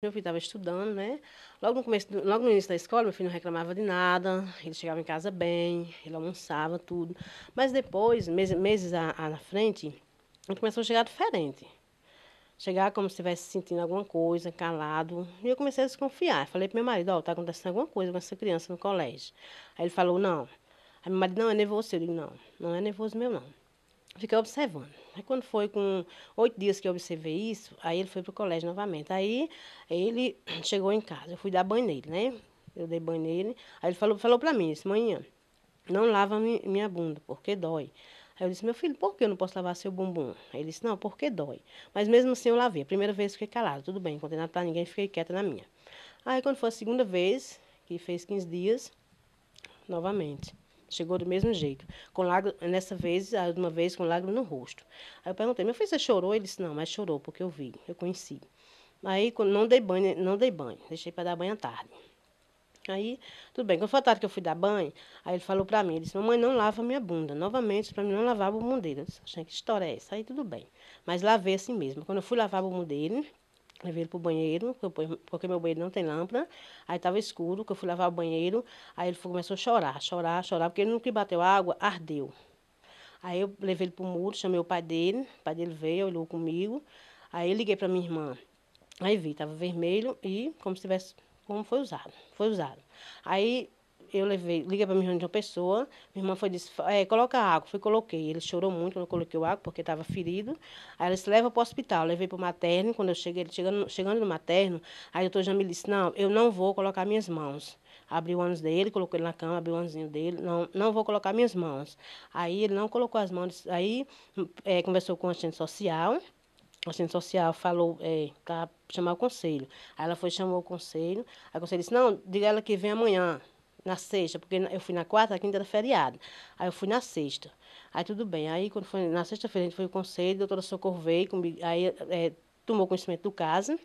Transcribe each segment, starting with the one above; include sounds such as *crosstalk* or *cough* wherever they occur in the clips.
Meu filho estava estudando, né? Logo no, começo, logo no início da escola, meu filho não reclamava de nada, ele chegava em casa bem, ele almoçava, tudo. Mas depois, meses, meses à, à frente, ele começou a chegar diferente. Chegar como se estivesse sentindo alguma coisa, calado. E eu comecei a desconfiar. Falei para meu marido, ó, oh, está acontecendo alguma coisa com essa criança no colégio. Aí ele falou, não. Aí meu marido, não, é nervoso. Eu digo, não, não é nervoso meu, não. Fiquei observando. Aí quando foi com oito dias que eu observei isso, aí ele foi para o colégio novamente. Aí ele *clears throat* chegou em casa, eu fui dar banho nele, né? Eu dei banho nele. Aí ele falou, falou para mim, disse, manhã, não lava minha bunda, porque dói. Aí eu disse, meu filho, por que eu não posso lavar seu bumbum? Aí ele disse, não, porque dói. Mas mesmo assim eu lavei. A primeira vez fiquei calado, tudo bem, não nada para ninguém, fiquei quieta na minha. Aí quando foi a segunda vez, que fez 15 dias, novamente. Chegou do mesmo jeito. Com lágr... Nessa vez, uma vez, com lágrima no rosto. Aí eu perguntei, meu filho, você chorou? Ele disse, não, mas chorou, porque eu vi, eu conheci. Aí não dei banho, não dei banho, deixei para dar banho à tarde. Aí, tudo bem, quando foi a tarde que eu fui dar banho, aí ele falou para mim, ele disse, mamãe, não lava minha bunda. Novamente, para mim não lavar a bunda dele. Eu disse, que história é essa? Aí tudo bem. Mas lavei assim mesmo. Quando eu fui lavar a bunda dele, Levei ele pro banheiro, porque meu banheiro não tem lâmpada. Aí tava escuro, que eu fui lavar o banheiro. Aí ele começou a chorar, chorar, chorar, porque ele nunca bateu água, ardeu. Aí eu levei ele pro muro, chamei o pai dele. O pai dele veio, olhou comigo. Aí eu liguei para minha irmã. Aí vi, tava vermelho e como se tivesse, como foi usado, foi usado. Aí eu levei, liguei para minha irmã de uma pessoa, minha irmã foi disse, é, coloca água, fui coloquei. Ele chorou muito quando eu coloquei o água, porque estava ferido. Aí ela disse, leva para o hospital, eu levei para o materno, quando eu cheguei, ele chegando, chegando no materno, aí o doutor já me disse, não, eu não vou colocar minhas mãos. Abri o ânus dele, coloquei ele na cama, abri o ânuszinho dele, não, não vou colocar minhas mãos. Aí ele não colocou as mãos, aí é, conversou com o assistente social, o assistente social falou é, para chamar o conselho. Aí ela foi chamou o conselho. Aí o conselho disse: Não, diga ela que vem amanhã na sexta, porque eu fui na quarta, a quinta era feriado. Aí eu fui na sexta. Aí tudo bem. Aí quando foi na sexta-feira, a gente foi ao conselho, a doutora Socorro veio, aí é, tomou conhecimento do caso.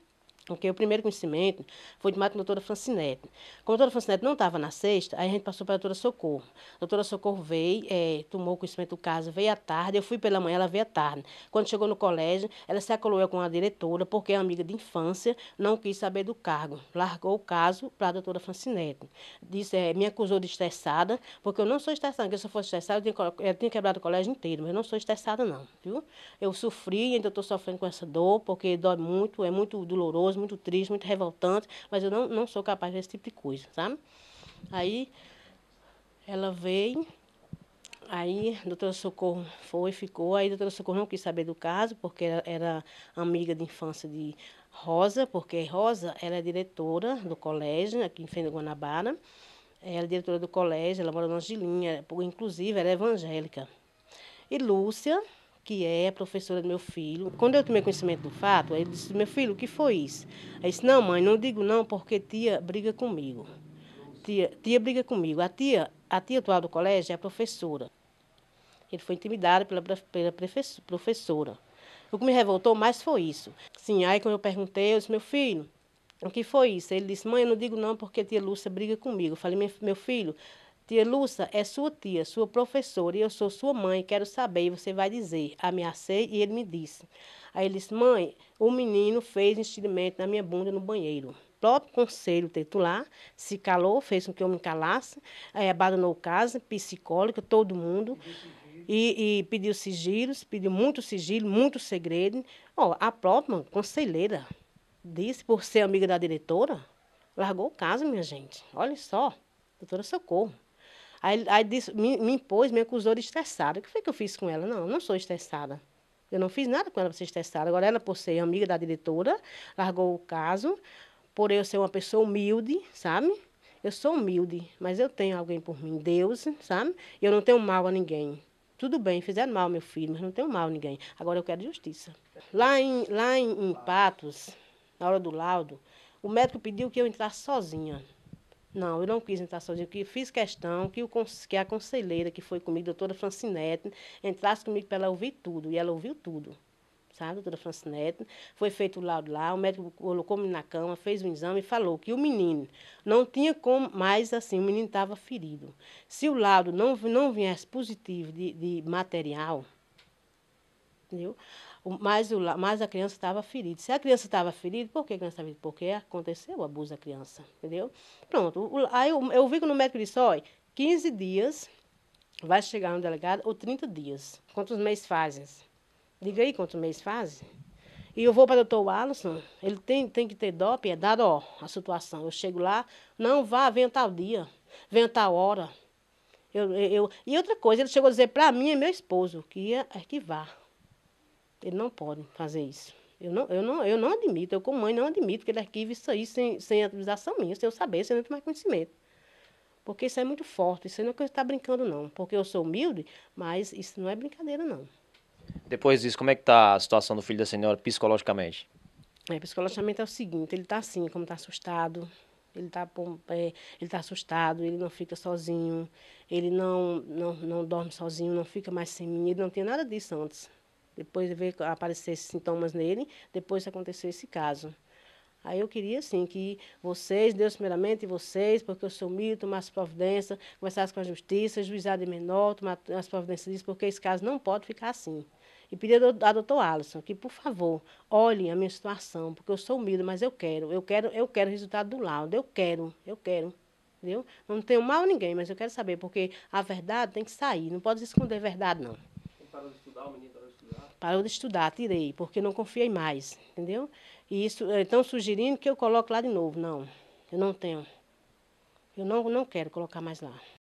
Okay? O primeiro conhecimento foi de mate da doutora Francinete. Como a doutora Francinete não estava na sexta, aí a gente passou para a doutora Socorro. A doutora Socorro veio, é, tomou conhecimento do caso, veio à tarde, eu fui pela manhã, ela veio à tarde. Quando chegou no colégio, ela se acolheu com a diretora, porque é amiga de infância, não quis saber do cargo. Largou o caso para a doutora Francinete. Disse, é, me acusou de estressada, porque eu não sou estressada, porque se eu fosse estressada, eu tinha, eu tinha quebrado o colégio inteiro, mas eu não sou estressada não, viu? Eu sofri, ainda estou sofrendo com essa dor, porque dói muito, é muito doloroso, muito triste, muito revoltante, mas eu não, não sou capaz desse tipo de coisa, sabe? Aí ela veio, aí a doutora Socorro foi, ficou, aí a doutora Socorro não quis saber do caso, porque era, era amiga de infância de Rosa, porque Rosa ela é diretora do colégio aqui em Fenda Guanabara, ela é diretora do colégio, ela mora na Angelinha, é, inclusive ela é evangélica. E Lúcia, que é professora do meu filho. Quando eu tomei conhecimento do fato, ele disse: Meu filho, o que foi isso? Ele disse: Não, mãe, não digo não porque tia briga comigo. Tia, tia briga comigo. A tia, a tia atual do colégio é professora. Ele foi intimidado pela, pela professora. O que me revoltou mais foi isso. Sim, aí quando eu perguntei, eu disse: Meu filho, o que foi isso? Ele disse: Mãe, eu não digo não porque tia Lúcia briga comigo. Eu falei: Meu filho, Tia Lúcia é sua tia, sua professora, e eu sou sua mãe, quero saber, e você vai dizer. Ameacei e ele me disse. Aí ele disse, mãe, o menino fez instrumento na minha bunda no banheiro. O próprio conselho titular se calou, fez com que eu me calasse, aí abandonou o caso, psicóloga, todo mundo. E, e, pediu sigilos, pediu muito sigilo, muito segredo. Ó, a própria conselheira disse, por ser amiga da diretora, largou o caso, minha gente. Olha só, doutora Socorro. Aí, aí disse, me, me impôs, me acusou de estressada. O que foi que eu fiz com ela? Não, não sou estressada. Eu não fiz nada com ela para ser estressada. Agora, ela, por ser amiga da diretora, largou o caso. Por eu ser uma pessoa humilde, sabe? Eu sou humilde, mas eu tenho alguém por mim, Deus, sabe? Eu não tenho mal a ninguém. Tudo bem, fizeram mal ao meu filho, mas não tenho mal a ninguém. Agora eu quero justiça. Lá em, lá em, em Patos, na hora do laudo, o médico pediu que eu entrasse sozinha. Não, eu não quis entrar sozinha, que fiz questão que, o, que a conselheira que foi comigo, a doutora Francinete, entrasse comigo para ela ouvir tudo, e ela ouviu tudo sabe, doutora Francinete. Foi feito o laudo lá, o médico colocou-me na cama, fez um exame e falou que o menino não tinha como, mais assim, o menino estava ferido. Se o laudo não, não viesse positivo de, de material, entendeu? mas, o, mas a criança estava ferida. Se a criança estava ferida, por que a criança estava ferida? Porque aconteceu o abuso da criança, entendeu? Pronto. O, aí eu, eu vi que no médico disse, olha, 15 dias vai chegar no um delegado ou 30 dias. Quantos meses fazem? Diga aí quantos meses fazem. E eu vou para o doutor Alisson, ele tem, tem que ter dó, piedade, é ó, a situação. Eu chego lá, não vá, venha tal dia, venha tal hora. Eu, eu, e outra coisa, ele chegou a dizer para mim e meu esposo que ia arquivar ele não pode fazer isso. Eu não, eu não, eu não admito, eu como mãe não admito que ele arquive isso aí sem, sem autorização minha, sem eu saber, sem eu tomar conhecimento. Porque isso é muito forte, isso não é que eu estou brincando, não. Porque eu sou humilde, mas isso não é brincadeira, não. Depois disso, como é que está a situação do filho da senhora psicologicamente? É, psicologicamente é o seguinte, ele está assim, como está assustado, ele está é, ele tá assustado, ele não fica sozinho, ele não, não, não dorme sozinho, não fica mais sem mim, ele não tinha nada disso antes. Depois veio aparecer esses sintomas nele, depois aconteceu esse caso. Aí eu queria, assim, que vocês, Deus primeiramente, vocês, porque eu sou humilde, tomasse providência, conversasse com a justiça, juizado menor, tomasse as providências disso, porque esse caso não pode ficar assim. E pedi a doutor Alisson que, por favor, olhem a minha situação, porque eu sou humilde, mas eu quero, eu quero, eu quero o resultado do laudo, eu quero, eu quero. Entendeu? Não tenho mal a ninguém, mas eu quero saber, porque a verdade tem que sair, não pode esconder a verdade, não parou de estudar, o menino parou de estudar? Parou de estudar, tirei, porque não confiei mais, entendeu? E isso, estão eh, sugerindo que eu coloque lá de novo. Não, eu não tenho. Eu não, não quero colocar mais lá.